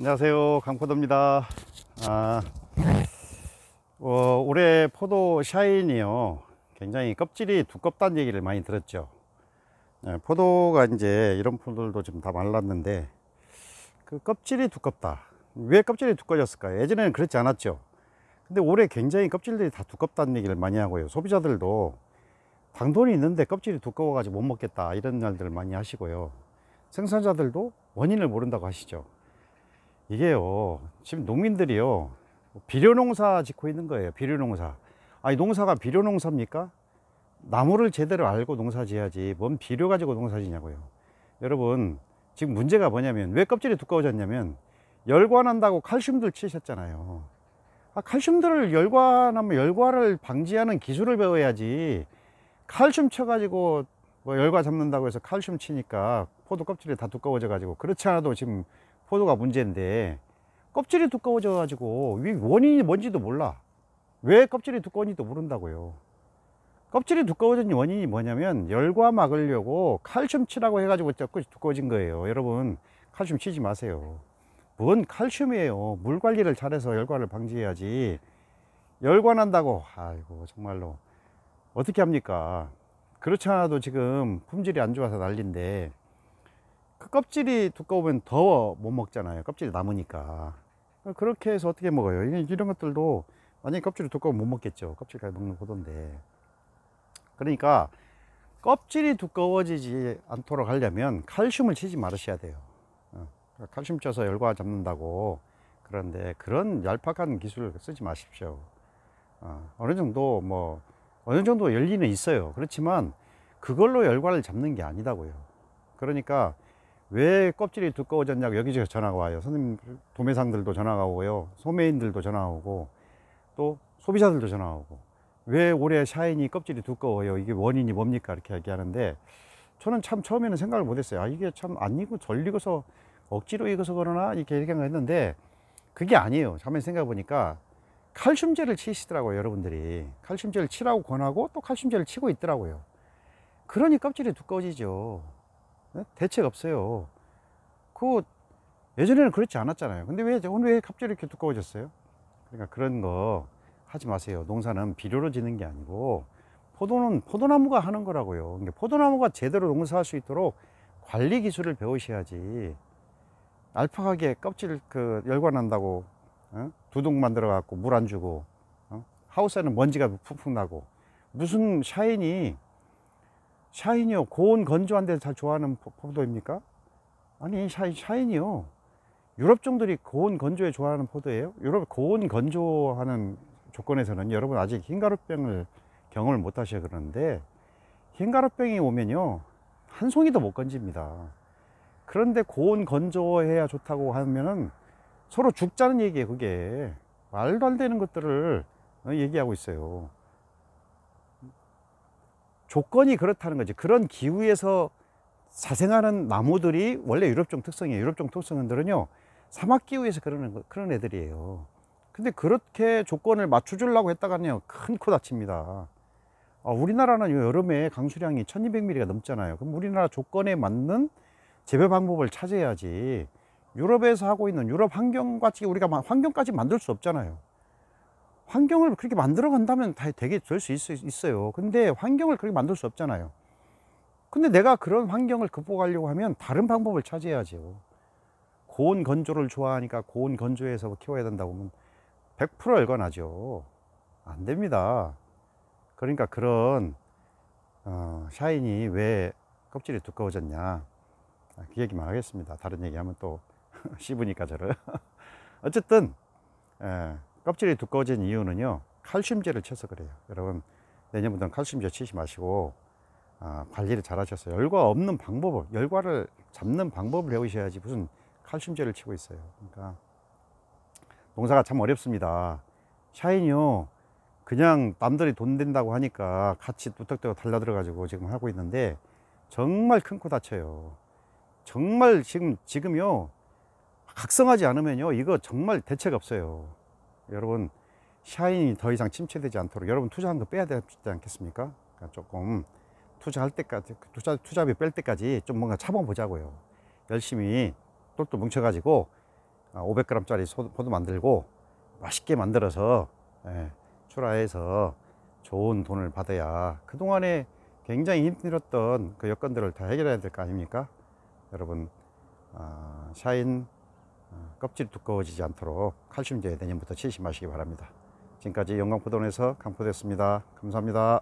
안녕하세요 강포도입니다 아, 어, 올해 포도 샤인이요 굉장히 껍질이 두껍다는 얘기를 많이 들었죠 네, 포도가 이제 이런 포도들도 지금 다 말랐는데 그 껍질이 두껍다 왜 껍질이 두꺼졌을까요 예전에는 그렇지 않았죠 근데 올해 굉장히 껍질들이 다 두껍다는 얘기를 많이 하고요 소비자들도 당돈이 있는데 껍질이 두꺼워 가지고 못 먹겠다 이런 날들을 많이 하시고요 생산자들도 원인을 모른다고 하시죠 이게요 지금 농민들이요 비료농사 짓고 있는 거예요 비료농사 아니 농사가 비료농사입니까? 나무를 제대로 알고 농사 지어야지 뭔 비료 가지고 농사 지냐고요 여러분 지금 문제가 뭐냐면 왜 껍질이 두꺼워졌냐면 열관한다고 칼슘들 치셨잖아요 아, 칼슘들을 열관하면 열과를 방지하는 기술을 배워야지 칼슘 쳐가지고 뭐 열과 잡는다고 해서 칼슘 치니까 포도 껍질이 다 두꺼워져 가지고 그렇지 않아도 지금 포도가 문제인데 껍질이 두꺼워져 가지고 원인이 뭔지도 몰라 왜 껍질이 두꺼운지도 모른다고요 껍질이 두꺼워진 원인이 뭐냐면 열과 막으려고 칼슘 치라고 해가지고 자꾸 두꺼워진 거예요 여러분 칼슘 치지 마세요 뭔 칼슘이에요 물 관리를 잘해서 열과를 방지해야지 열과 난다고 아이고 정말로 어떻게 합니까 그렇지 않아도 지금 품질이 안 좋아서 난리인데 그 껍질이 두꺼우면 더워 못 먹잖아요 껍질이 남으니까 그렇게 해서 어떻게 먹어요 이런 것들도 만약에 껍질이 두꺼우면 못 먹겠죠 껍질까지 먹는 거던데 그러니까 껍질이 두꺼워지지 않도록 하려면 칼슘을 치지 말으셔야 돼요 어, 그러니까 칼슘 쪄서 열과 잡는다고 그런데 그런 얄팍한 기술을 쓰지 마십시오 어, 어느 정도 뭐 어느 정도 열리는 있어요 그렇지만 그걸로 열과를 잡는 게 아니다고요 그러니까 왜 껍질이 두꺼워졌냐고 여기저기 전화가 와요 선생님 도매상들도 전화가 오고요 소매인들도 전화 가 오고 또 소비자들도 전화 가 오고 왜 올해 샤인이 껍질이 두꺼워요 이게 원인이 뭡니까 이렇게 얘기하는데 저는 참 처음에는 생각을 못했어요 아 이게 참 안 익고 덜 익어서 억지로 익어서 그러나 이렇게 생각 했는데 그게 아니에요 자면 생각해보니까 칼슘제를 치시더라고요 여러분들이 칼슘제를 치라고 권하고 또 칼슘제를 치고 있더라고요 그러니 껍질이 두꺼워지죠 예? 대책 없어요. 그 예전에는 그렇지 않았잖아요. 근데 왜 오늘 왜 갑자기 이렇게 두꺼워졌어요? 그러니까 그런 거 하지 마세요. 농사는 비료로 지는 게 아니고 포도는 포도나무가 하는 거라고요. 그러니까 포도나무가 제대로 농사할 수 있도록 관리 기술을 배우셔야지. 알파가게 껍질 그 열과 난다고 어? 두둑 만들어 갖고 물 안 주고 어? 하우스에는 먼지가 푹푹 나고 무슨 샤인이 샤이니요 고온 건조한 데서잘 좋아하는 포도입니까? 아니, 샤인, 샤인이요. 유럽 종들이 고온 건조에 좋아하는 포도예요? 유럽 고온 건조하는 조건에서는 여러분 아직 흰가루병을 경험을 못 하셔 그러는데 흰가루병이 오면요. 한 송이도 못 건집니다. 그런데 고온 건조해야 좋다고 하면은 서로 죽자는 얘기예요, 그게. 말도 안 되는 것들을 어, 얘기하고 있어요. 조건이 그렇다는 거죠 그런 기후에서 자생하는 나무들이 원래 유럽종 특성이에요. 유럽종 특성들은요, 사막 기후에서 그러는 그런 애들이에요. 근데 그렇게 조건을 맞춰주려고 했다가는요, 큰 코 다칩니다. 어, 아, 우리나라는 여름에 강수량이 1200mm가 넘잖아요. 그럼 우리나라 조건에 맞는 재배 방법을 찾아야지. 유럽에서 하고 있는 유럽 환경같이 우리가 환경까지 만들 수 없잖아요. 환경을 그렇게 만들어 간다면 다 되게 될 수 있어요 근데 환경을 그렇게 만들 수 없잖아요 근데 내가 그런 환경을 극복하려고 하면 다른 방법을 찾아야죠 고온 건조를 좋아하니까 고온 건조에서 키워야 된다고 하면 100% 열건하죠 안 됩니다 그러니까 그런 어, 샤인이 왜 껍질이 두꺼워졌냐 아, 그 얘기만 하겠습니다 다른 얘기하면 또 씹으니까 저를 어쨌든 예, 껍질이 두꺼워진 이유는요 칼슘제를 쳐서 그래요 여러분 내년부터는 칼슘제 치지 마시고 아, 관리를 잘 하셔서 열과 없는 방법을 열과를 잡는 방법을 배우셔야지 무슨 칼슘제를 치고 있어요 그러니까 농사가 참 어렵습니다 샤인이요 그냥 남들이 돈 된다고 하니까 같이 뚝딱대고 달라들어 가지고 지금 하고 있는데 정말 큰 코 다쳐요 정말 지금 지금요 각성하지 않으면요 이거 정말 대책 없어요 여러분 샤인이 더 이상 침체되지 않도록 여러분 투자한 거 빼야 되지 않겠습니까? 그러니까 조금 투자할 때까지 투자 투자비 뺄 때까지 좀 뭔가 잡아보자고요. 열심히 똘똘 뭉쳐가지고 500g짜리 아, 포도 만들고 맛있게 만들어서 예, 출하해서 좋은 돈을 받아야 그 동안에 굉장히 힘들었던 그 여건들을 다 해결해야 될 거 아닙니까? 여러분 아, 샤인 껍질이 두꺼워지지 않도록 칼슘제 내년부터 실시하시기 바랍니다. 지금까지 영광포도원에서 강포됐습니다. 감사합니다.